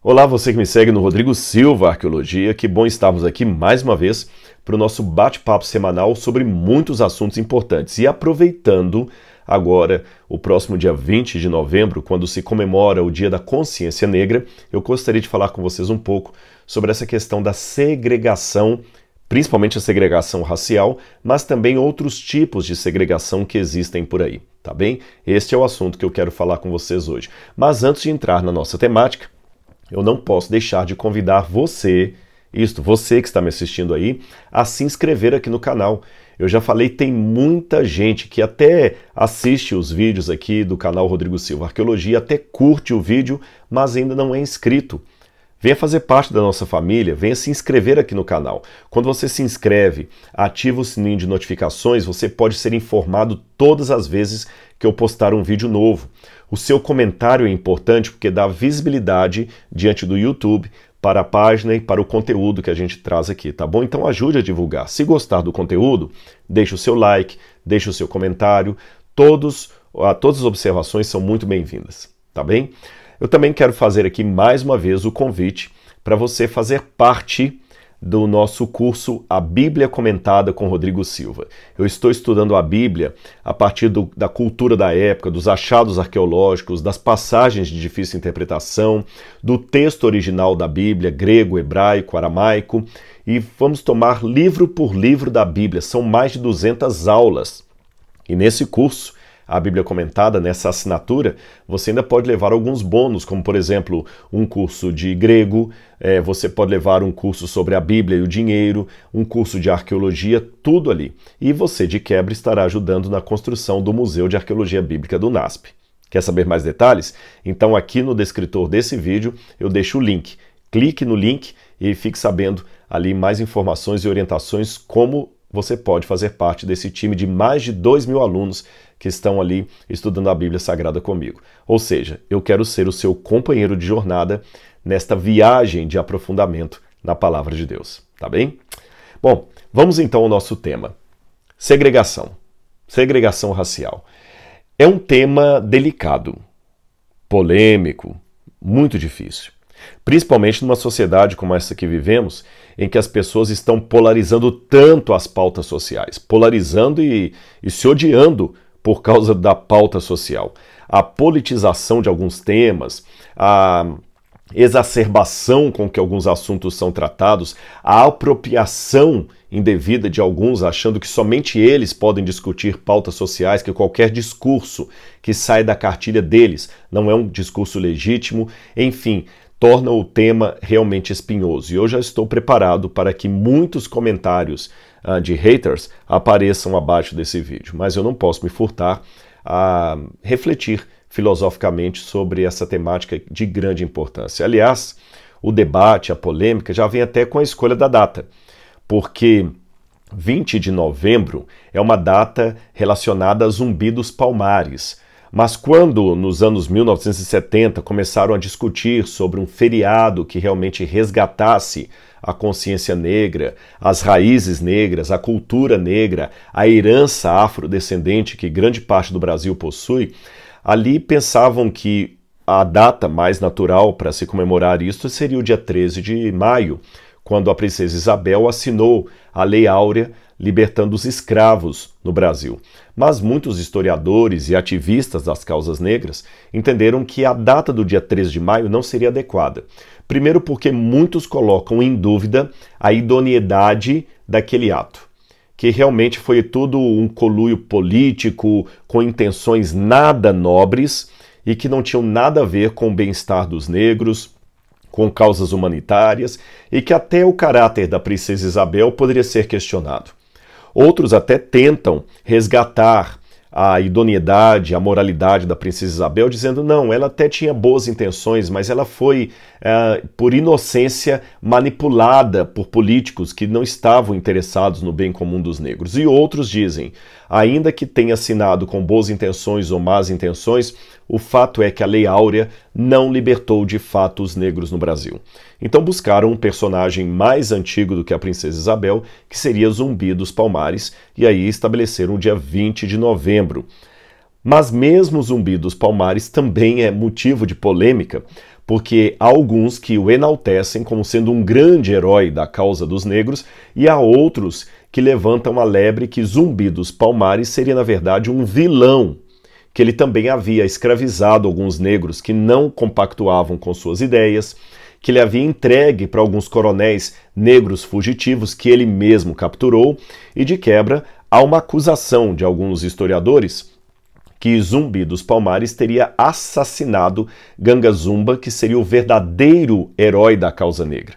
Olá, você que me segue no Rodrigo Silva Arqueologia, que bom estarmos aqui mais uma vez para o nosso bate-papo semanal sobre muitos assuntos importantes. E aproveitando agora o próximo dia 20 de novembro, quando se comemora o Dia da Consciência Negra, eu gostaria de falar com vocês um pouco sobre essa questão da segregação, principalmente a segregação racial, mas também outros tipos de segregação que existem por aí, tá bem? Este é o assunto que eu quero falar com vocês hoje. Mas antes de entrar na nossa temática, eu não posso deixar de convidar você, isto, você que está me assistindo aí, a se inscrever aqui no canal. Eu já falei, tem muita gente que até assiste os vídeos aqui do canal Rodrigo Silva Arqueologia, até curte o vídeo, mas ainda não é inscrito. Venha fazer parte da nossa família, venha se inscrever aqui no canal. Quando você se inscreve, ativa o sininho de notificações, você pode ser informado todas as vezes que eu postar um vídeo novo. O seu comentário é importante porque dá visibilidade diante do YouTube para a página e para o conteúdo que a gente traz aqui, tá bom? Então ajude a divulgar. Se gostar do conteúdo, deixe o seu like, deixe o seu comentário. Todos, ah, todas as observações são muito bem-vindas, tá bem? Eu também quero fazer aqui mais uma vez o convite para você fazer parte do nosso curso A Bíblia Comentada com Rodrigo Silva. Eu estou estudando a Bíblia a partir do, da cultura da época, dos achados arqueológicos, das passagens de difícil interpretação, do texto original da Bíblia, grego, hebraico, aramaico, e vamos tomar livro por livro da Bíblia. São mais de 200 aulas. E nesse curso a Bíblia comentada nessa assinatura, você ainda pode levar alguns bônus, como por exemplo um curso de grego, é, você pode levar um curso sobre a Bíblia e o dinheiro, um curso de arqueologia, tudo ali. E você, de quebra, estará ajudando na construção do Museu de Arqueologia Bíblica do NASP. Quer saber mais detalhes? Então, aqui no descritor desse vídeo eu deixo o link. Clique no link e fique sabendo ali mais informações e orientações como você pode fazer parte desse time de mais de 2 mil alunos que estão ali estudando a Bíblia Sagrada comigo. Ou seja, eu quero ser o seu companheiro de jornada nesta viagem de aprofundamento na palavra de Deus, tá bem? Bom, vamos então ao nosso tema. Segregação. Segregação racial. É um tema delicado, polêmico, muito difícil. Principalmente numa sociedade como essa que vivemos, em que as pessoas estão polarizando tanto as pautas sociais, polarizando e, e se odiando por causa da pauta social. A politização de alguns temas, a exacerbação com que alguns assuntos são tratados, a apropriação indevida de alguns, achando que somente eles podem discutir pautas sociais, que qualquer discurso que sai da cartilha deles não é um discurso legítimo, enfim, torna o tema realmente espinhoso. E eu já estou preparado para que muitos comentários ah, de haters apareçam abaixo desse vídeo, mas eu não posso me furtar a refletir filosoficamente sobre essa temática de grande importância. Aliás, o debate, a polêmica já vem até com a escolha da data, porque 20 de novembro é uma data relacionada a Zumbi dos Palmares. Mas quando, nos anos 1970, começaram a discutir sobre um feriado que realmente resgatasse a consciência negra, as raízes negras, a cultura negra, a herança afrodescendente que grande parte do Brasil possui, ali pensavam que a data mais natural para se comemorar isto seria o dia 13 de maio, quando a princesa Isabel assinou a Lei Áurea libertando os escravos no Brasil. Mas muitos historiadores e ativistas das causas negras entenderam que a data do dia 13 de maio não seria adequada, Primeiro, porque muitos colocam em dúvida a idoneidade daquele ato, que realmente foi tudo um coluio político com intenções nada nobres e que não tinham nada a ver com o bem-estar dos negros, com causas humanitárias e que até o caráter da princesa Isabel poderia ser questionado. Outros até tentam resgatar a idoneidade, a moralidade da princesa Isabel, dizendo não, ela até tinha boas intenções, mas ela foi é, por inocência manipulada por políticos que não estavam interessados no bem comum dos negros. E outros dizem, ainda que tenha assinado com boas intenções ou más intenções, o fato é que a Lei Áurea não libertou de fato os negros no Brasil. Então buscaram um personagem mais antigo do que a Princesa Isabel, que seria Zumbi dos Palmares, e aí estabeleceram o dia 20 de novembro. Mas mesmo o Zumbi dos Palmares também é motivo de polêmica, porque há alguns que o enaltecem como sendo um grande herói da causa dos negros e há outros que levantam a lebre que Zumbi dos Palmares seria, na verdade, um vilão, que ele também havia escravizado alguns negros que não compactuavam com suas ideias, que ele havia entregue para alguns coronéis negros fugitivos que ele mesmo capturou, e de quebra, há uma acusação de alguns historiadores que Zumbi dos Palmares teria assassinado Ganga Zumba, que seria o verdadeiro herói da causa negra.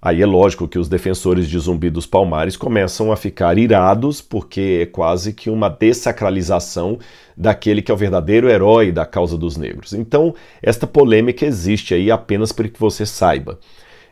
Aí é lógico que os defensores de Zumbi dos Palmares começam a ficar irados, porque é quase que uma dessacralização daquele que é o verdadeiro herói da causa dos negros. Então, esta polêmica existe aí apenas para que você saiba.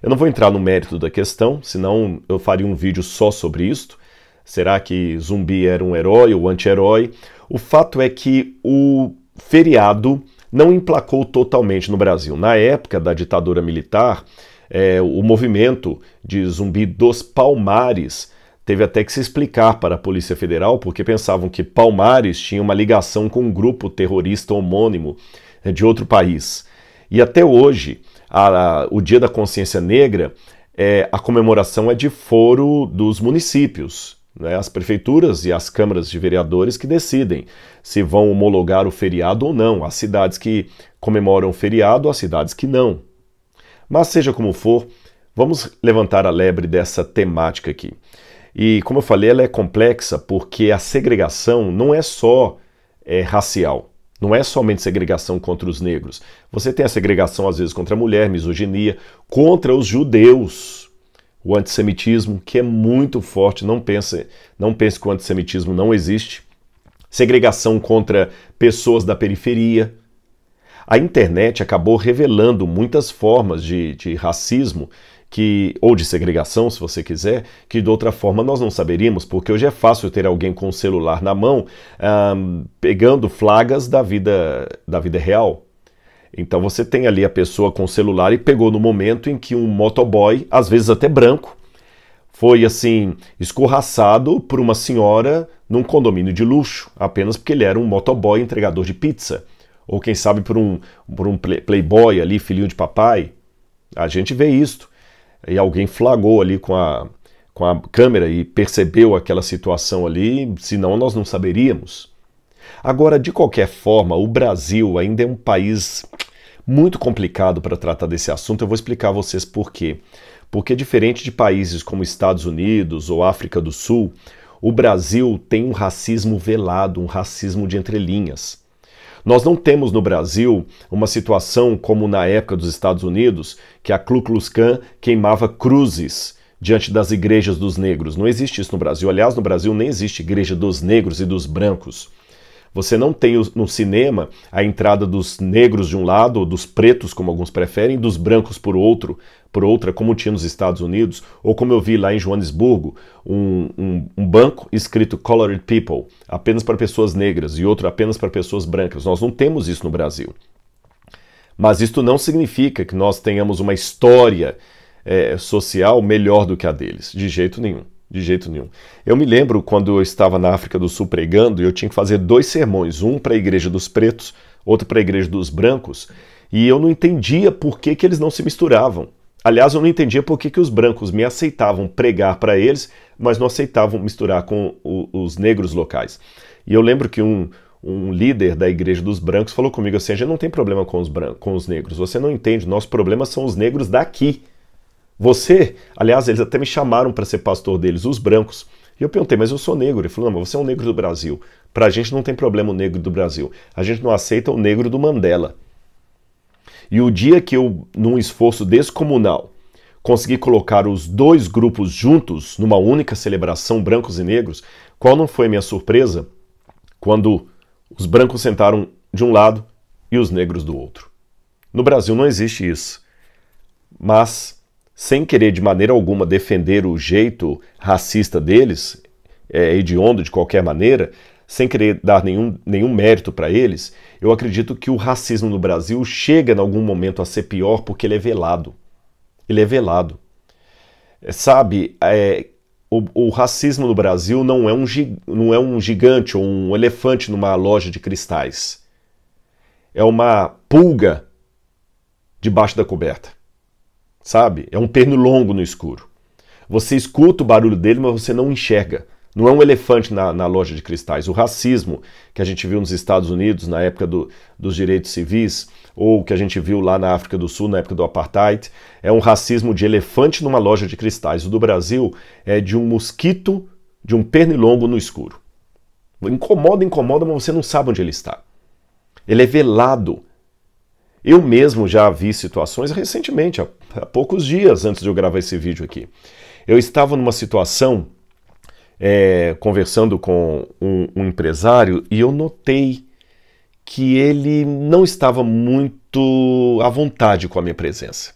Eu não vou entrar no mérito da questão, senão eu faria um vídeo só sobre isto. Será que Zumbi era um herói ou anti-herói? O fato é que o feriado não emplacou totalmente no Brasil. Na época da ditadura militar, é, o movimento de zumbi dos Palmares teve até que se explicar para a Polícia Federal porque pensavam que Palmares tinha uma ligação com um grupo terrorista homônimo é, de outro país. E até hoje, a, a, o Dia da Consciência Negra, é, a comemoração é de foro dos municípios. Né? As prefeituras e as câmaras de vereadores que decidem se vão homologar o feriado ou não. as cidades que comemoram o feriado, as cidades que não. Mas seja como for, vamos levantar a lebre dessa temática aqui. E como eu falei, ela é complexa porque a segregação não é só é, racial. Não é somente segregação contra os negros. Você tem a segregação, às vezes, contra a mulher, misoginia, contra os judeus o antissemitismo, que é muito forte, não pense, não pense que o antissemitismo não existe, segregação contra pessoas da periferia. A internet acabou revelando muitas formas de, de racismo que ou de segregação, se você quiser, que de outra forma nós não saberíamos, porque hoje é fácil ter alguém com o celular na mão pegando flagas da vida, da vida real. Então você tem ali a pessoa com o celular e pegou no momento em que um motoboy, às vezes até branco, foi assim escorraçado por uma senhora num condomínio de luxo, apenas porque ele era um motoboy entregador de pizza, ou quem sabe por um, por um playboy ali, filhinho de papai. A gente vê isto. E alguém flagou ali com a, com a câmera e percebeu aquela situação ali, senão nós não saberíamos. Agora, de qualquer forma, o Brasil ainda é um país muito complicado para tratar desse assunto. Eu vou explicar a vocês por quê. Porque, diferente de países como Estados Unidos ou África do Sul, o Brasil tem um racismo velado, um racismo de entrelinhas. Nós não temos no Brasil uma situação como na época dos Estados Unidos, que a Ku Klux Klan queimava cruzes diante das igrejas dos negros. Não existe isso no Brasil. Aliás, no Brasil nem existe igreja dos negros e dos brancos. Você não tem no cinema a entrada dos negros de um lado, ou dos pretos, como alguns preferem, dos brancos por outro, por outra, como tinha nos Estados Unidos, ou como eu vi lá em Joanesburgo, um, um, um banco escrito Colored People, apenas para pessoas negras, e outro apenas para pessoas brancas. Nós não temos isso no Brasil. Mas isto não significa que nós tenhamos uma história é, social melhor do que a deles, de jeito nenhum. De jeito nenhum. Eu me lembro quando eu estava na África do Sul pregando, eu tinha que fazer dois sermões, um para a igreja dos pretos, outro para a igreja dos brancos, e eu não entendia por que, que eles não se misturavam. Aliás, eu não entendia por que, que os brancos me aceitavam pregar para eles, mas não aceitavam misturar com o, os negros locais. E eu lembro que um, um líder da igreja dos brancos falou comigo assim: a gente não tem problema com os, com os negros, você não entende, nosso problema são os negros daqui. Você, aliás, eles até me chamaram para ser pastor deles, os brancos. E eu perguntei, mas eu sou negro. Ele falou, não, mas você é um negro do Brasil. Para a gente não tem problema o negro do Brasil. A gente não aceita o negro do Mandela. E o dia que eu, num esforço descomunal, consegui colocar os dois grupos juntos numa única celebração, brancos e negros, qual não foi minha surpresa quando os brancos sentaram de um lado e os negros do outro? No Brasil não existe isso. Mas sem querer de maneira alguma defender o jeito racista deles, é, hediondo de qualquer maneira, sem querer dar nenhum, nenhum mérito para eles, eu acredito que o racismo no Brasil chega em algum momento a ser pior porque ele é velado. Ele é velado. É, sabe, é, o, o, racismo no Brasil não é, um, não é um gigante ou um elefante numa loja de cristais. É uma pulga debaixo da coberta sabe? É um perno longo no escuro. Você escuta o barulho dele, mas você não enxerga. Não é um elefante na, na loja de cristais. O racismo que a gente viu nos Estados Unidos na época do, dos direitos civis, ou que a gente viu lá na África do Sul na época do apartheid, é um racismo de elefante numa loja de cristais. O do Brasil é de um mosquito, de um pernilongo no escuro. Incomoda, incomoda, mas você não sabe onde ele está. Ele é velado, eu mesmo já vi situações recentemente, há, há poucos dias antes de eu gravar esse vídeo aqui. Eu estava numa situação é, conversando com um, um empresário e eu notei que ele não estava muito à vontade com a minha presença.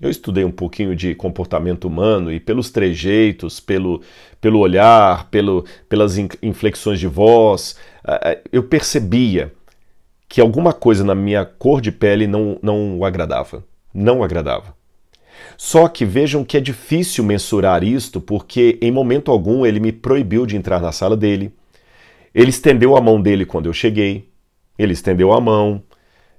Eu estudei um pouquinho de comportamento humano e pelos trejeitos, pelo, pelo olhar, pelo, pelas inflexões de voz, eu percebia que alguma coisa na minha cor de pele não, não o agradava. Não o agradava. Só que vejam que é difícil mensurar isto, porque em momento algum ele me proibiu de entrar na sala dele. Ele estendeu a mão dele quando eu cheguei. Ele estendeu a mão.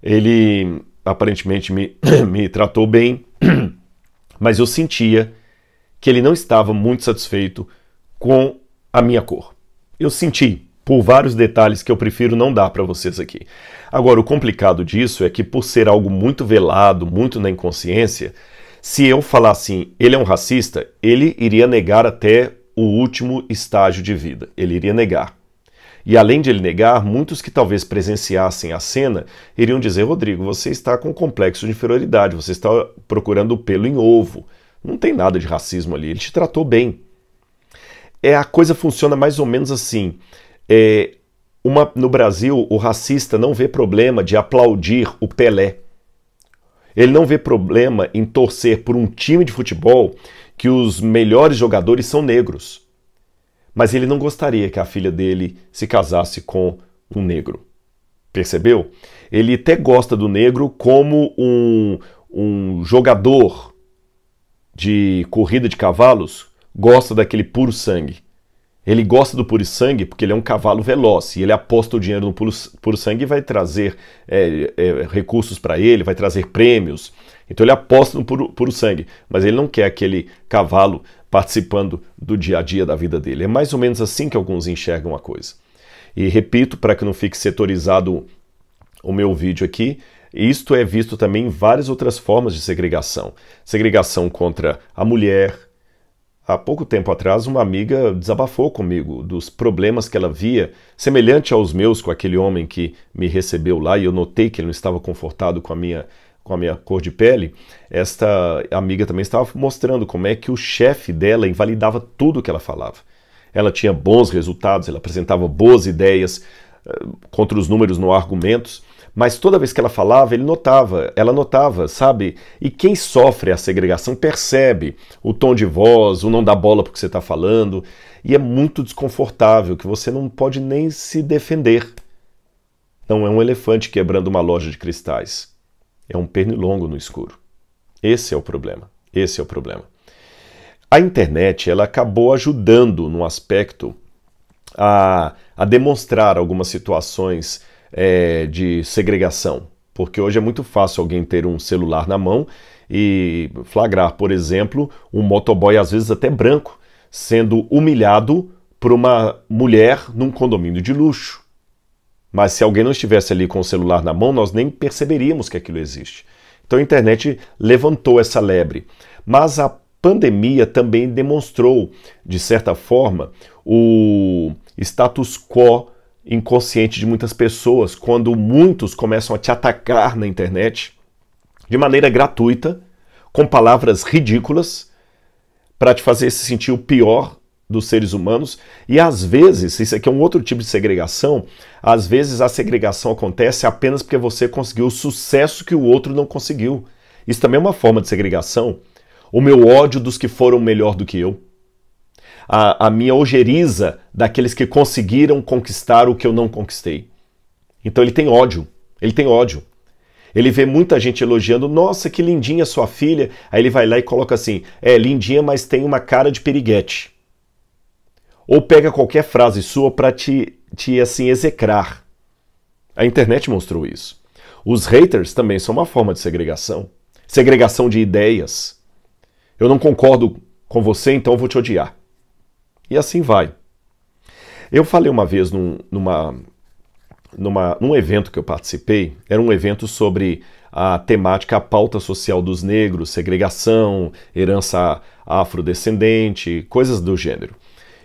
Ele aparentemente me, me tratou bem. Mas eu sentia que ele não estava muito satisfeito com a minha cor. Eu senti, por vários detalhes que eu prefiro não dar para vocês aqui. Agora, o complicado disso é que, por ser algo muito velado, muito na inconsciência, se eu falar assim, ele é um racista, ele iria negar até o último estágio de vida. Ele iria negar. E além de ele negar, muitos que talvez presenciassem a cena iriam dizer: Rodrigo, você está com um complexo de inferioridade, você está procurando pelo em ovo. Não tem nada de racismo ali, ele te tratou bem. É, a coisa funciona mais ou menos assim. É, uma, no Brasil, o racista não vê problema de aplaudir o Pelé. Ele não vê problema em torcer por um time de futebol que os melhores jogadores são negros. Mas ele não gostaria que a filha dele se casasse com um negro. Percebeu? Ele até gosta do negro como um, um jogador de corrida de cavalos gosta daquele puro sangue. Ele gosta do puro sangue porque ele é um cavalo veloz e ele aposta o dinheiro no puro sangue e vai trazer é, é, recursos para ele, vai trazer prêmios. Então ele aposta no puro, puro sangue, mas ele não quer aquele cavalo participando do dia a dia da vida dele. É mais ou menos assim que alguns enxergam a coisa. E repito, para que não fique setorizado o meu vídeo aqui, isto é visto também em várias outras formas de segregação: segregação contra a mulher, Há pouco tempo atrás, uma amiga desabafou comigo dos problemas que ela via, semelhante aos meus com aquele homem que me recebeu lá e eu notei que ele não estava confortado com a minha com a minha cor de pele, esta amiga também estava mostrando como é que o chefe dela invalidava tudo que ela falava. Ela tinha bons resultados, ela apresentava boas ideias eh, contra os números no argumentos, mas toda vez que ela falava, ele notava, ela notava, sabe? E quem sofre a segregação percebe o tom de voz, o não dá bola porque você está falando, e é muito desconfortável que você não pode nem se defender. Não é um elefante quebrando uma loja de cristais. É um pernilongo no escuro. Esse é o problema. Esse é o problema. A internet ela acabou ajudando no aspecto a, a demonstrar algumas situações é, de segregação. Porque hoje é muito fácil alguém ter um celular na mão e flagrar, por exemplo, um motoboy, às vezes até branco, sendo humilhado por uma mulher num condomínio de luxo. Mas se alguém não estivesse ali com o celular na mão, nós nem perceberíamos que aquilo existe. Então a internet levantou essa lebre. Mas a pandemia também demonstrou, de certa forma, o status quo inconsciente de muitas pessoas quando muitos começam a te atacar na internet de maneira gratuita, com palavras ridículas, para te fazer se sentir o pior dos seres humanos. E às vezes, isso aqui é um outro tipo de segregação, às vezes a segregação acontece apenas porque você conseguiu o sucesso que o outro não conseguiu. Isso também é uma forma de segregação. O meu ódio dos que foram melhor do que eu a, a minha ojeriza daqueles que conseguiram conquistar o que eu não conquistei. Então ele tem ódio, ele tem ódio. Ele vê muita gente elogiando, nossa, que lindinha sua filha. Aí ele vai lá e coloca assim: é, lindinha, mas tem uma cara de periguete. Ou pega qualquer frase sua para te, te, assim, execrar. A internet mostrou isso. Os haters também são uma forma de segregação segregação de ideias. Eu não concordo com você, então vou te odiar. E assim vai. Eu falei uma vez num, numa, numa, num evento que eu participei, era um evento sobre a temática, a pauta social dos negros, segregação, herança afrodescendente, coisas do gênero.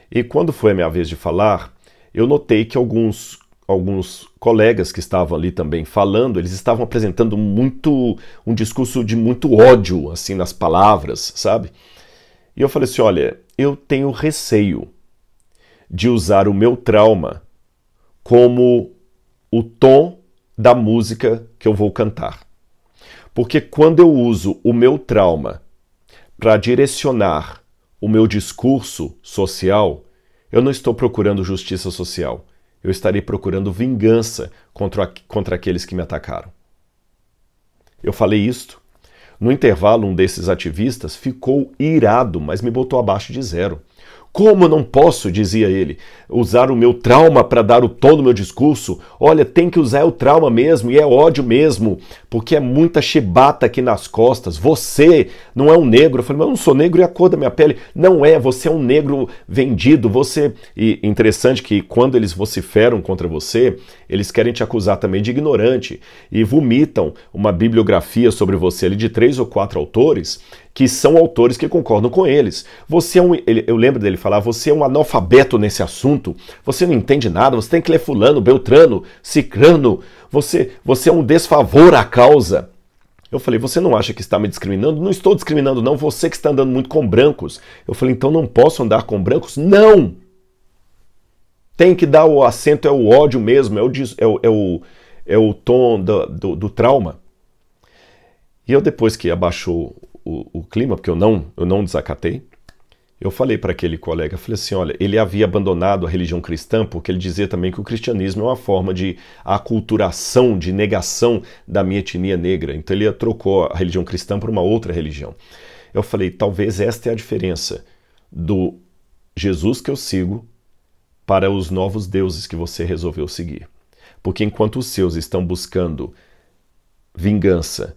E quando foi a minha vez de falar, eu notei que alguns alguns colegas que estavam ali também falando, eles estavam apresentando muito um discurso de muito ódio assim nas palavras, sabe? E eu falei assim: olha, eu tenho receio de usar o meu trauma como o tom da música que eu vou cantar. Porque quando eu uso o meu trauma para direcionar o meu discurso social, eu não estou procurando justiça social. Eu estarei procurando vingança contra, contra aqueles que me atacaram. Eu falei isto no intervalo, um desses ativistas ficou irado, mas me botou abaixo de zero. Como não posso, dizia ele, usar o meu trauma para dar o tom do meu discurso? Olha, tem que usar é o trauma mesmo e é ódio mesmo, porque é muita chibata aqui nas costas. Você não é um negro. Eu falei, mas eu não sou negro e a cor da minha pele. Não é, você é um negro vendido. Você. E interessante que quando eles vociferam contra você, eles querem te acusar também de ignorante e vomitam uma bibliografia sobre você ali de três ou quatro autores que são autores que concordam com eles. Você é um, eu lembro dele falar, você é um analfabeto nesse assunto, você não entende nada, você tem que ler fulano, beltrano, cicrano, você, você é um desfavor à causa. Eu falei, você não acha que está me discriminando? Não estou discriminando, não, você que está andando muito com brancos. Eu falei, então não posso andar com brancos? Não! Tem que dar o acento, é o ódio mesmo, é o, é o, é o, é o tom do, do, do trauma. E eu, depois que abaixou o, o clima, porque eu não, eu não desacatei, eu falei para aquele colega, falei assim, olha, ele havia abandonado a religião cristã porque ele dizia também que o cristianismo é uma forma de aculturação, de negação da minha etnia negra. Então ele trocou a religião cristã por uma outra religião. Eu falei, talvez esta é a diferença do Jesus que eu sigo para os novos deuses que você resolveu seguir. Porque enquanto os seus estão buscando vingança,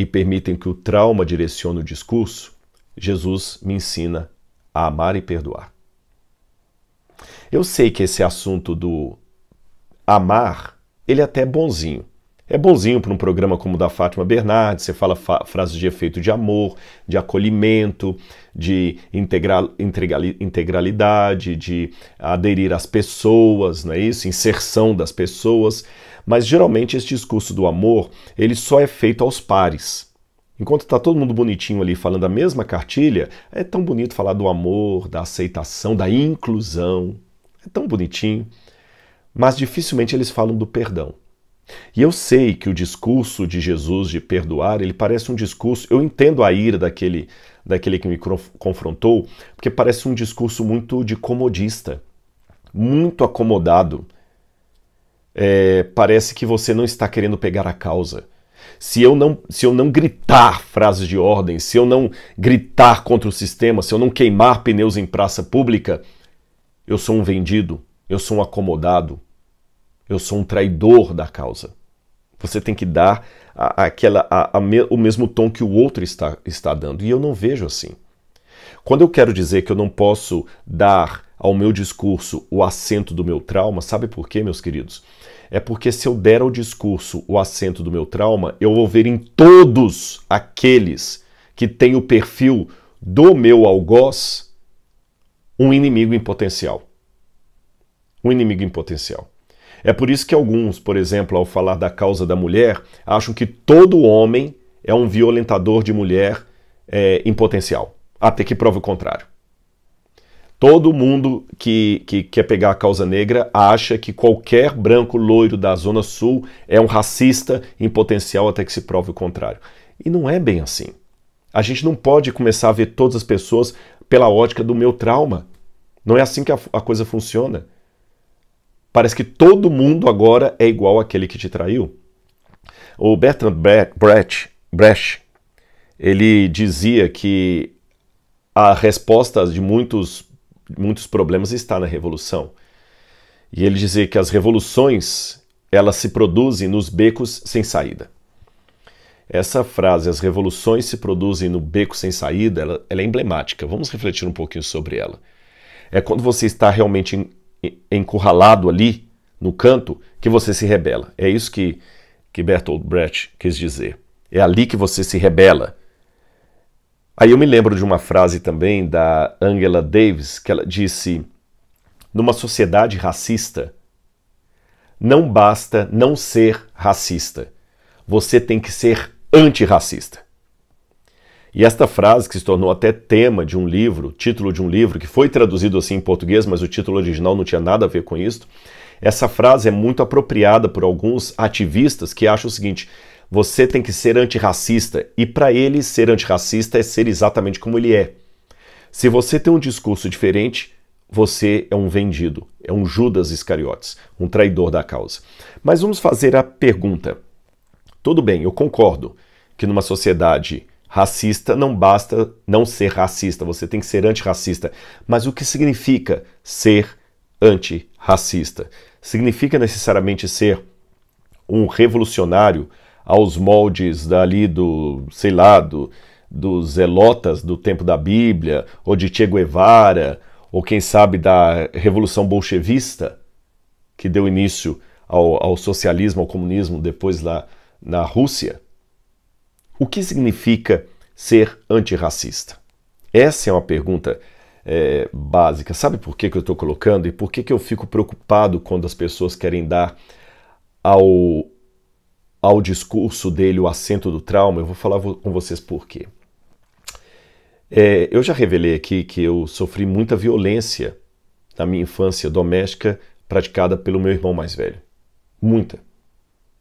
e permitem que o trauma direcione o discurso, Jesus me ensina a amar e perdoar. Eu sei que esse assunto do amar, ele é até bonzinho. É bonzinho para um programa como o da Fátima Bernardes, você fala frases de efeito de amor, de acolhimento, de integral, integralidade, de aderir às pessoas, não é isso? Inserção das pessoas. Mas geralmente esse discurso do amor, ele só é feito aos pares. Enquanto está todo mundo bonitinho ali falando a mesma cartilha, é tão bonito falar do amor, da aceitação, da inclusão. É tão bonitinho. Mas dificilmente eles falam do perdão. E eu sei que o discurso de Jesus de perdoar, ele parece um discurso, eu entendo a ira daquele daquele que me confrontou, porque parece um discurso muito de comodista, muito acomodado. É, parece que você não está querendo pegar a causa. Se eu, não, se eu não gritar frases de ordem, se eu não gritar contra o sistema, se eu não queimar pneus em praça pública, eu sou um vendido, eu sou um acomodado, eu sou um traidor da causa. Você tem que dar a, aquela, a, a me, o mesmo tom que o outro está, está dando. E eu não vejo assim. Quando eu quero dizer que eu não posso dar ao meu discurso o acento do meu trauma, sabe por quê, meus queridos? É porque se eu der ao discurso o acento do meu trauma, eu vou ver em todos aqueles que têm o perfil do meu algoz um inimigo em potencial. Um inimigo em potencial. É por isso que alguns, por exemplo, ao falar da causa da mulher, acham que todo homem é um violentador de mulher é, em potencial, até que prove o contrário. Todo mundo que, que quer pegar a causa negra acha que qualquer branco loiro da Zona Sul é um racista em potencial até que se prove o contrário. E não é bem assim. A gente não pode começar a ver todas as pessoas pela ótica do meu trauma. Não é assim que a, a coisa funciona. Parece que todo mundo agora é igual àquele que te traiu. O Bertrand Brecht, ele dizia que a resposta de muitos, muitos problemas está na revolução. E ele dizia que as revoluções elas se produzem nos becos sem saída. Essa frase, as revoluções se produzem no beco sem saída, ela, ela é emblemática. Vamos refletir um pouquinho sobre ela. É quando você está realmente encurralado ali no canto que você se rebela. É isso que, que Bertolt Brecht quis dizer. É ali que você se rebela. Aí eu me lembro de uma frase também da Angela Davis que ela disse: numa sociedade racista, não basta não ser racista, você tem que ser antirracista. E esta frase, que se tornou até tema de um livro, título de um livro, que foi traduzido assim em português, mas o título original não tinha nada a ver com isso, essa frase é muito apropriada por alguns ativistas que acham o seguinte: você tem que ser antirracista, e para ele ser antirracista é ser exatamente como ele é. Se você tem um discurso diferente, você é um vendido, é um Judas Iscariotes, um traidor da causa. Mas vamos fazer a pergunta. Tudo bem, eu concordo que numa sociedade Racista não basta não ser racista, você tem que ser antirracista. Mas o que significa ser antirracista? Significa necessariamente ser um revolucionário aos moldes dali do, sei lá, do, dos zelotas do tempo da Bíblia, ou de Che Guevara, ou quem sabe da Revolução Bolchevista, que deu início ao, ao socialismo, ao comunismo depois lá na Rússia? O que significa ser antirracista? Essa é uma pergunta é, básica. Sabe por que, que eu estou colocando e por que, que eu fico preocupado quando as pessoas querem dar ao, ao discurso dele o acento do trauma? Eu vou falar com vocês por quê. É, eu já revelei aqui que eu sofri muita violência na minha infância doméstica praticada pelo meu irmão mais velho. Muita,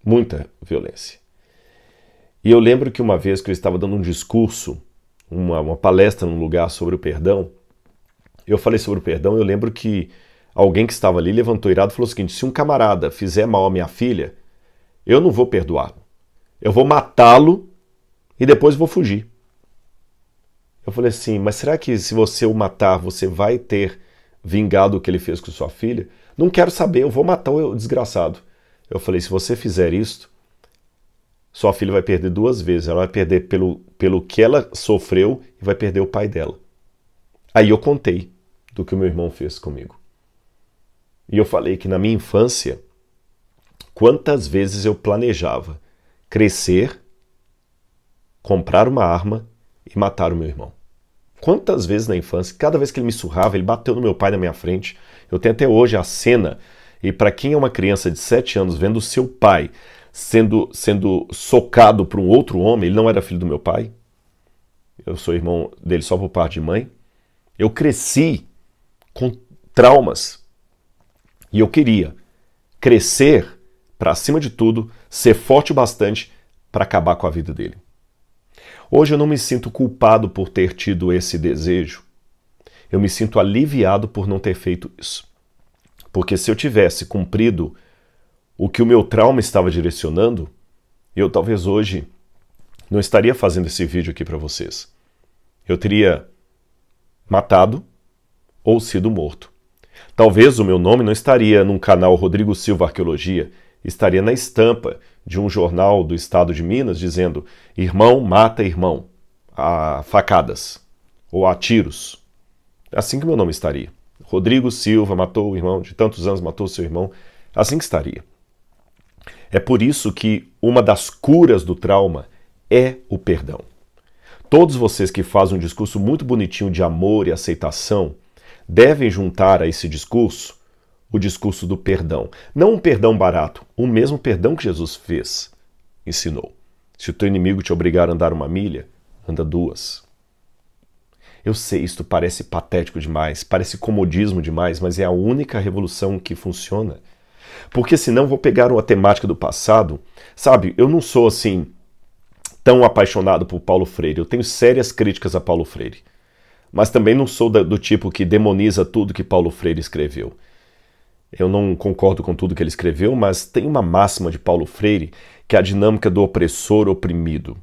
muita violência. E eu lembro que uma vez que eu estava dando um discurso, uma, uma palestra num lugar sobre o perdão, eu falei sobre o perdão, eu lembro que alguém que estava ali levantou irado e falou o seguinte: se um camarada fizer mal à minha filha, eu não vou perdoar. Eu vou matá-lo e depois vou fugir. Eu falei assim: mas será que se você o matar, você vai ter vingado o que ele fez com sua filha? Não quero saber, eu vou matar o desgraçado. Eu falei: se você fizer isto, sua filha vai perder duas vezes. Ela vai perder pelo, pelo que ela sofreu e vai perder o pai dela. Aí eu contei do que o meu irmão fez comigo. E eu falei que na minha infância, quantas vezes eu planejava crescer, comprar uma arma e matar o meu irmão. Quantas vezes na infância, cada vez que ele me surrava, ele bateu no meu pai na minha frente. Eu tenho até hoje a cena. E para quem é uma criança de 7 anos vendo seu pai sendo, sendo socado por um outro homem, ele não era filho do meu pai, eu sou irmão dele só por parte de mãe. Eu cresci com traumas e eu queria crescer para acima de tudo, ser forte o bastante para acabar com a vida dele. Hoje eu não me sinto culpado por ter tido esse desejo. Eu me sinto aliviado por não ter feito isso. Porque se eu tivesse cumprido o que o meu trauma estava direcionando, eu talvez hoje não estaria fazendo esse vídeo aqui para vocês. Eu teria matado ou sido morto. Talvez o meu nome não estaria num canal Rodrigo Silva Arqueologia, estaria na estampa de um jornal do estado de Minas dizendo: irmão mata irmão, a facadas ou a tiros. É assim que meu nome estaria. Rodrigo Silva matou o irmão, de tantos anos matou seu irmão, é assim que estaria. É por isso que uma das curas do trauma é o perdão. Todos vocês que fazem um discurso muito bonitinho de amor e aceitação devem juntar a esse discurso o discurso do perdão. Não um perdão barato, o mesmo perdão que Jesus fez, ensinou. Se o teu inimigo te obrigar a andar uma milha, anda duas. Eu sei, isto parece patético demais, parece comodismo demais, mas é a única revolução que funciona. Porque senão vou pegar uma temática do passado. Sabe, eu não sou assim tão apaixonado por Paulo Freire. Eu tenho sérias críticas a Paulo Freire. Mas também não sou do tipo que demoniza tudo que Paulo Freire escreveu. Eu não concordo com tudo que ele escreveu, mas tem uma máxima de Paulo Freire que é a dinâmica do opressor oprimido.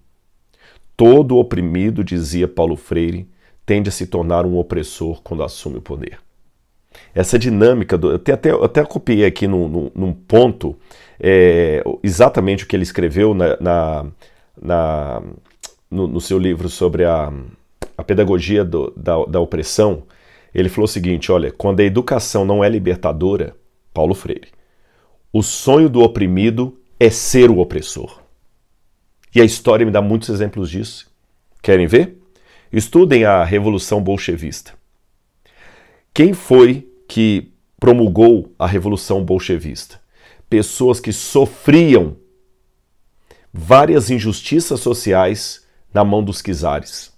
Todo oprimido, dizia Paulo Freire, tende a se tornar um opressor quando assume o poder. Essa dinâmica, do, eu, até, até copiei aqui num, num, num ponto é, exatamente o que ele escreveu na, na, na no, no, seu livro sobre a, a pedagogia do, da, da opressão. Ele falou o seguinte: olha, quando a educação não é libertadora, Paulo Freire, o sonho do oprimido é ser o opressor. E a história me dá muitos exemplos disso. Querem ver? Estudem a Revolução Bolchevista. Quem foi que promulgou a Revolução Bolchevista? Pessoas que sofriam várias injustiças sociais na mão dos czares.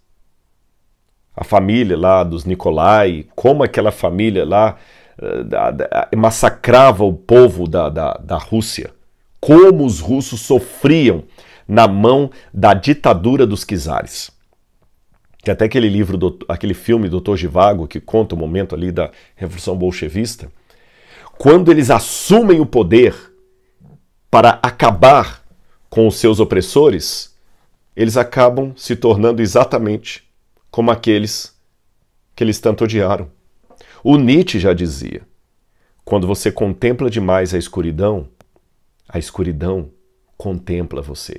A família lá dos Nicolai, como aquela família lá eh, massacrava o povo da, da, da Rússia. Como os russos sofriam na mão da ditadura dos czares. Tem até aquele livro, do, aquele filme Doutor Givago, que conta o momento ali da Revolução Bolchevista. Quando eles assumem o poder para acabar com os seus opressores, eles acabam se tornando exatamente como aqueles que eles tanto odiaram. O Nietzsche já dizia: quando você contempla demais a escuridão, a escuridão contempla você.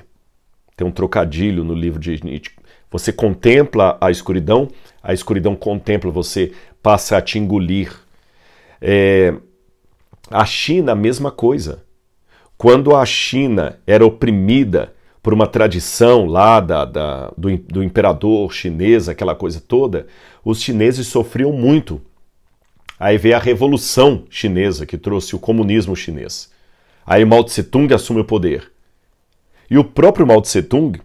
Tem um trocadilho no livro de Nietzsche você contempla a escuridão, a escuridão contempla você, passa a te engolir. É... A China, a mesma coisa. Quando a China era oprimida por uma tradição lá da, da do, do imperador chinês, aquela coisa toda, os chineses sofriam muito. Aí veio a Revolução Chinesa, que trouxe o comunismo chinês. Aí Mao Tse Tung assume o poder. E o próprio Mao Tse Tung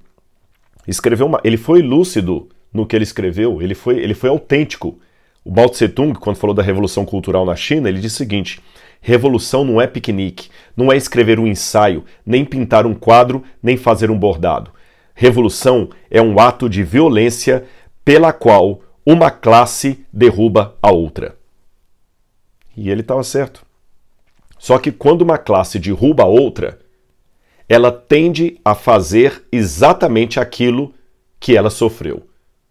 escreveu uma, ele foi lúcido no que ele escreveu, ele foi, ele foi autêntico. O Mao Tse Tung, quando falou da revolução cultural na China, ele disse o seguinte: revolução não é piquenique, não é escrever um ensaio, nem pintar um quadro, nem fazer um bordado. Revolução é um ato de violência pela qual uma classe derruba a outra. E ele estava certo. Só que quando uma classe derruba a outra, ela tende a fazer exatamente aquilo que ela sofreu.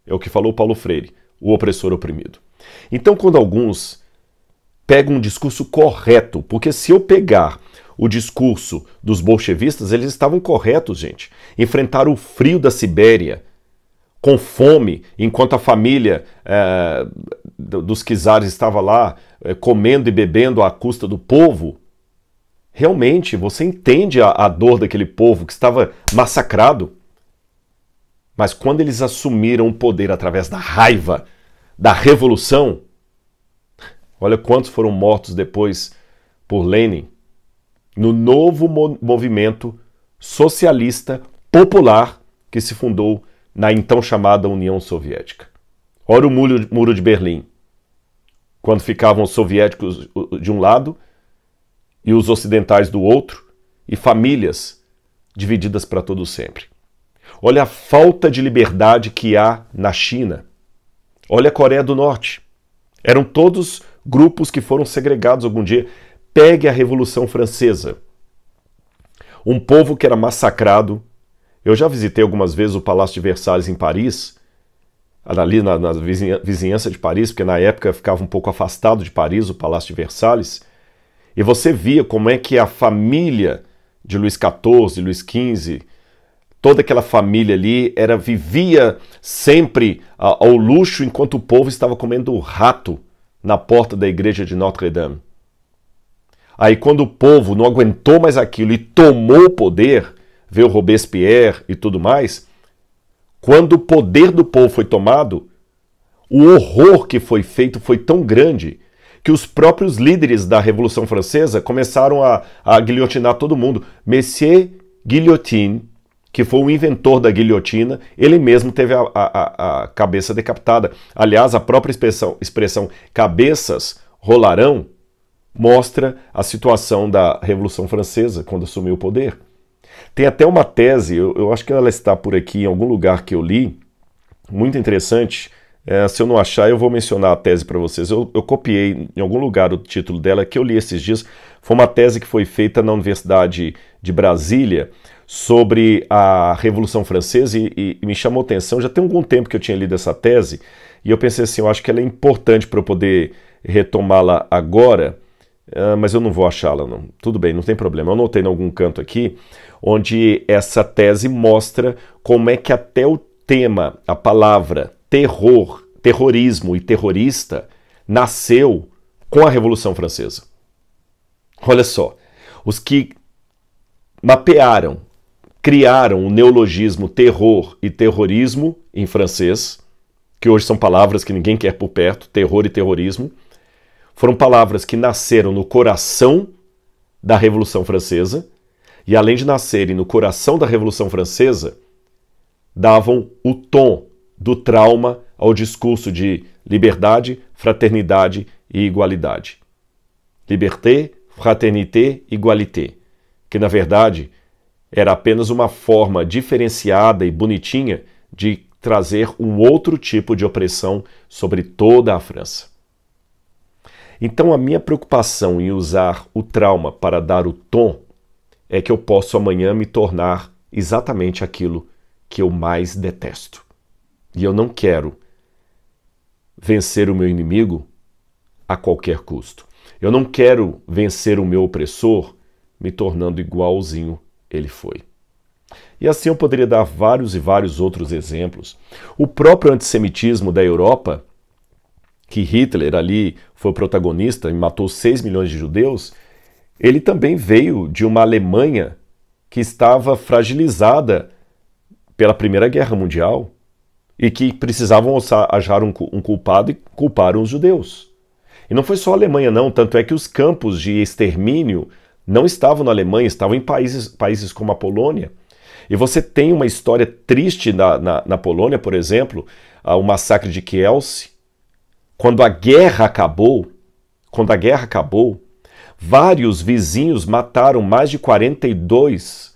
É o que falou Paulo Freire, o opressor oprimido. Então, quando alguns pegam um discurso correto, porque se eu pegar o discurso dos bolchevistas, eles estavam corretos, gente. Enfrentar o frio da Sibéria com fome, enquanto a família é, dos czares estava lá é, comendo e bebendo à custa do povo, realmente você entende a, a dor daquele povo que estava massacrado. Mas quando eles assumiram o poder através da raiva, da revolução, olha quantos foram mortos depois por Lenin no novo movimento socialista popular que se fundou na então chamada União Soviética. Ora o muro de Berlim, quando ficavam os soviéticos de um lado e os ocidentais do outro, e famílias divididas para todo sempre. Olha a falta de liberdade que há na China. Olha a Coreia do Norte. Eram todos grupos que foram segregados algum dia. Pegue a Revolução Francesa. Um povo que era massacrado. Eu já visitei algumas vezes o Palácio de Versalhes em Paris, ali na, na vizinhança de Paris, porque na época ficava um pouco afastado de Paris, o Palácio de Versalhes. E você via como é que a família de Luiz XIV, Luiz XV, toda aquela família ali era vivia sempre ah, ao luxo enquanto o povo estava comendo rato na porta da igreja de Notre Dame. Aí quando o povo não aguentou mais aquilo e tomou o poder, veio Robespierre e tudo mais, quando o poder do povo foi tomado, o horror que foi feito foi tão grande que os próprios líderes da Revolução Francesa começaram a, a guilhotinar todo mundo. Messier Guillotine, que foi o inventor da guilhotina, ele mesmo teve a, a, a cabeça decapitada. Aliás, a própria expressão, expressão cabeças rolarão mostra a situação da Revolução Francesa quando assumiu o poder. Tem até uma tese, eu, eu acho que ela está por aqui em algum lugar que eu li, muito interessante, é, se eu não achar, eu vou mencionar a tese para vocês. Eu, eu, copiei em algum lugar o título dela que eu li esses dias. Foi uma tese que foi feita na Universidade de Brasília sobre a Revolução Francesa e, e, e me chamou atenção. Já tem algum tempo que eu tinha lido essa tese e eu pensei assim: eu acho que ela é importante para eu poder retomá-la agora. É, mas eu não vou achá-la, não. Tudo bem, não tem problema. Eu anotei em algum canto aqui onde essa tese mostra como é que até o tema, a palavra, terror, terrorismo e terrorista nasceu com a Revolução Francesa. Olha só, os que mapearam, criaram o neologismo terror e terrorismo em francês, que hoje são palavras que ninguém quer por perto, terror e terrorismo, foram palavras que nasceram no coração da Revolução Francesa e além de nascerem no coração da Revolução Francesa, davam o tom do trauma ao discurso de liberdade, fraternidade e igualdade. Liberté, fraternité, igualité, que na verdade era apenas uma forma diferenciada e bonitinha de trazer um outro tipo de opressão sobre toda a França. Então, a minha preocupação em usar o trauma para dar o tom é que eu posso amanhã me tornar exatamente aquilo que eu mais detesto. E eu não quero vencer o meu inimigo a qualquer custo. Eu não quero vencer o meu opressor me tornando igualzinho ele foi. E assim eu poderia dar vários e vários outros exemplos. O próprio antissemitismo da Europa, que Hitler ali foi o protagonista e matou 6 milhões de judeus, ele também veio de uma Alemanha que estava fragilizada pela Primeira Guerra Mundial e que precisavam achar um, culpado e culparam os judeus. E não foi só a Alemanha, não, tanto é que os campos de extermínio não estavam na Alemanha, estavam em países, países como a Polônia. E você tem uma história triste na, na, na Polônia, por exemplo, o massacre de Kielce. Quando a guerra acabou, quando a guerra acabou, vários vizinhos mataram mais de 42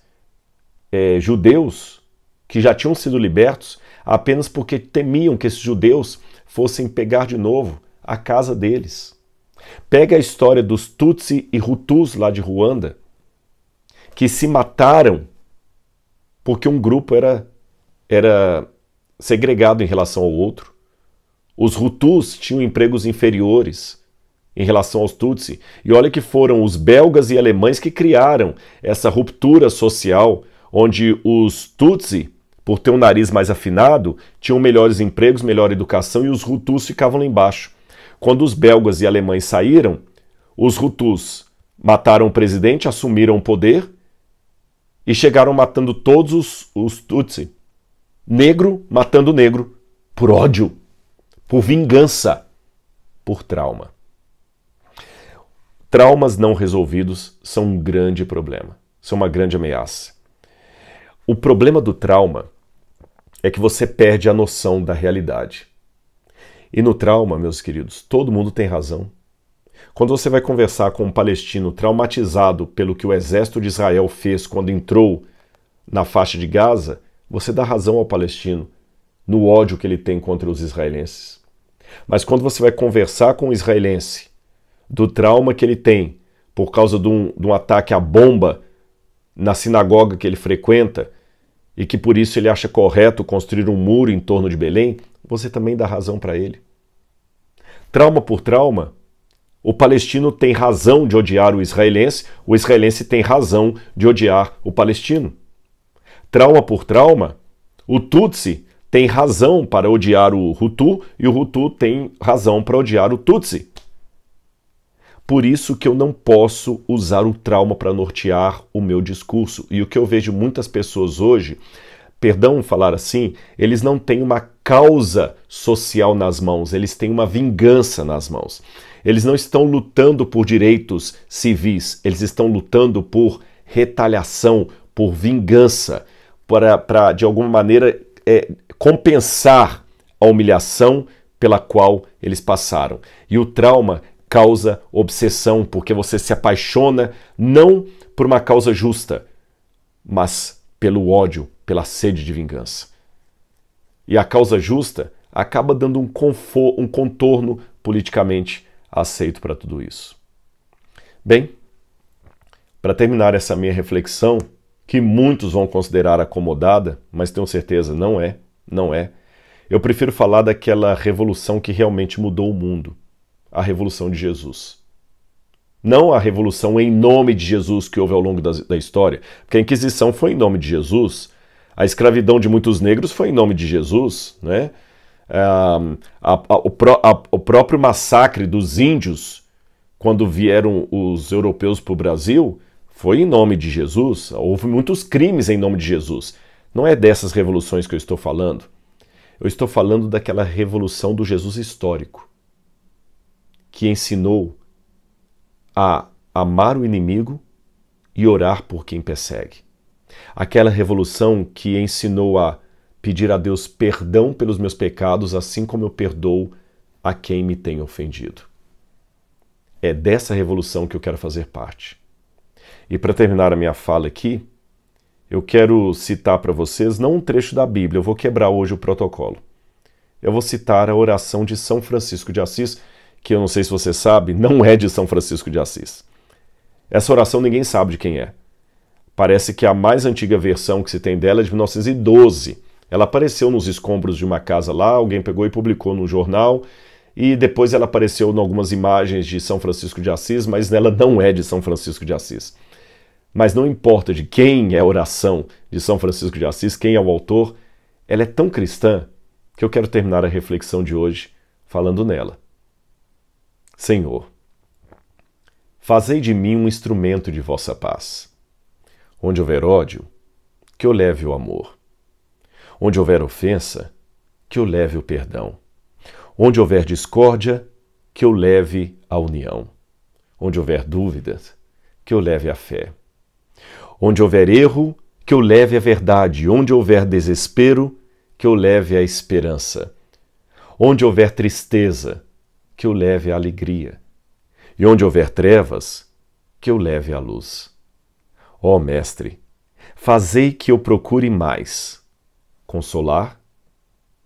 é, eh, judeus que já tinham sido libertos apenas porque temiam que esses judeus fossem pegar de novo a casa deles. Pega a história dos Tutsi e Hutus lá de Ruanda, que se mataram porque um grupo era, era segregado em relação ao outro. Os Hutus tinham empregos inferiores em relação aos Tutsi. E olha que foram os belgas e alemães que criaram essa ruptura social, onde os Tutsi por ter um nariz mais afinado, tinham melhores empregos, melhor educação e os Hutus ficavam lá embaixo. Quando os belgas e alemães saíram, os Hutus mataram o presidente, assumiram o poder e chegaram matando todos os, os Tutsi. Negro matando negro, por ódio, por vingança, por trauma. Traumas não resolvidos são um grande problema, são uma grande ameaça. O problema do trauma é que você perde a noção da realidade. E no trauma, meus queridos, todo mundo tem razão. Quando você vai conversar com um palestino traumatizado pelo que o exército de Israel fez quando entrou na faixa de Gaza, você dá razão ao palestino no ódio que ele tem contra os israelenses. Mas quando você vai conversar com um israelense do trauma que ele tem por causa de um, de um ataque à bomba na sinagoga que ele frequenta, e que por isso ele acha correto construir um muro em torno de Belém, você também dá razão para ele. Trauma por trauma, o palestino tem razão de odiar o israelense, o israelense tem razão de odiar o palestino. Trauma por trauma, o Tutsi tem razão para odiar o Hutu e o Hutu tem razão para odiar o Tutsi. Por isso que eu não posso usar o trauma para nortear o meu discurso. E o que eu vejo muitas pessoas hoje, perdão falar assim, eles não têm uma causa social nas mãos, eles têm uma vingança nas mãos. Eles não estão lutando por direitos civis, eles estão lutando por retaliação, por vingança, para, de alguma maneira é, compensar a humilhação pela qual eles passaram. E o trauma causa obsessão, porque você se apaixona não por uma causa justa, mas pelo ódio, pela sede de vingança. E a causa justa acaba dando um, conforto, um contorno politicamente aceito para tudo isso. Bem, para terminar essa minha reflexão, que muitos vão considerar acomodada, mas tenho certeza não é, não é. Eu prefiro falar daquela revolução que realmente mudou o mundo a revolução de Jesus. Não a revolução em nome de Jesus que houve ao longo da, da história, porque a Inquisição foi em nome de Jesus, a escravidão de muitos negros foi em nome de Jesus, né? Ah, a, a, o, pro, a, o próprio massacre dos índios quando vieram os europeus para o Brasil foi em nome de Jesus. Houve muitos crimes em nome de Jesus. Não é dessas revoluções que eu estou falando. Eu estou falando daquela revolução do Jesus histórico que ensinou a amar o inimigo e orar por quem persegue. Aquela revolução que ensinou a pedir a Deus perdão pelos meus pecados, assim como eu perdoo a quem me tem ofendido. É dessa revolução que eu quero fazer parte. E para terminar a minha fala aqui, eu quero citar para vocês não um trecho da Bíblia, eu vou quebrar hoje o protocolo. Eu vou citar a oração de São Francisco de Assis, que eu não sei se você sabe, não é de São Francisco de Assis. Essa oração ninguém sabe de quem é. Parece que a mais antiga versão que se tem dela é de 1912. Ela apareceu nos escombros de uma casa lá, alguém pegou e publicou num jornal, e depois ela apareceu em algumas imagens de São Francisco de Assis, mas nela não é de São Francisco de Assis. Mas não importa de quem é a oração de São Francisco de Assis, quem é o autor, ela é tão cristã que eu quero terminar a reflexão de hoje falando nela. Senhor, fazei de mim um instrumento de vossa paz. Onde houver ódio, que eu leve o amor. Onde houver ofensa, que eu leve o perdão. Onde houver discórdia, que eu leve a união. Onde houver dúvidas, que eu leve a fé. Onde houver erro, que eu leve a verdade. Onde houver desespero, que eu leve a esperança. Onde houver tristeza, que o leve à alegria, e onde houver trevas, que o leve à luz. Ó oh, Mestre, fazei que eu procure mais consolar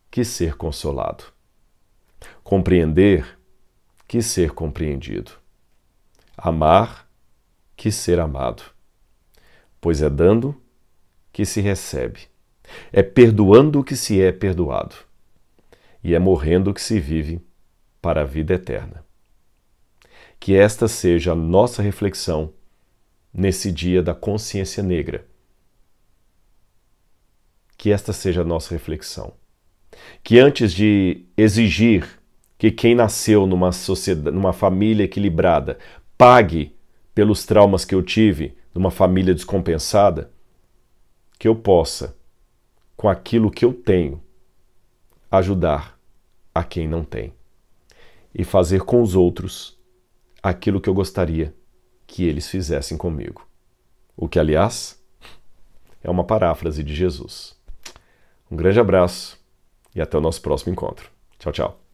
que ser consolado, compreender que ser compreendido, amar que ser amado, pois é dando que se recebe, é perdoando que se é perdoado, e é morrendo que se vive para a vida eterna. Que esta seja a nossa reflexão nesse dia da consciência negra. Que esta seja a nossa reflexão. Que antes de exigir que quem nasceu numa, sociedade, numa família equilibrada pague pelos traumas que eu tive numa família descompensada, que eu possa, com aquilo que eu tenho, ajudar a quem não tem e fazer com os outros aquilo que eu gostaria que eles fizessem comigo. O que, aliás, é uma paráfrase de Jesus. Um grande abraço e até o nosso próximo encontro. Tchau, tchau.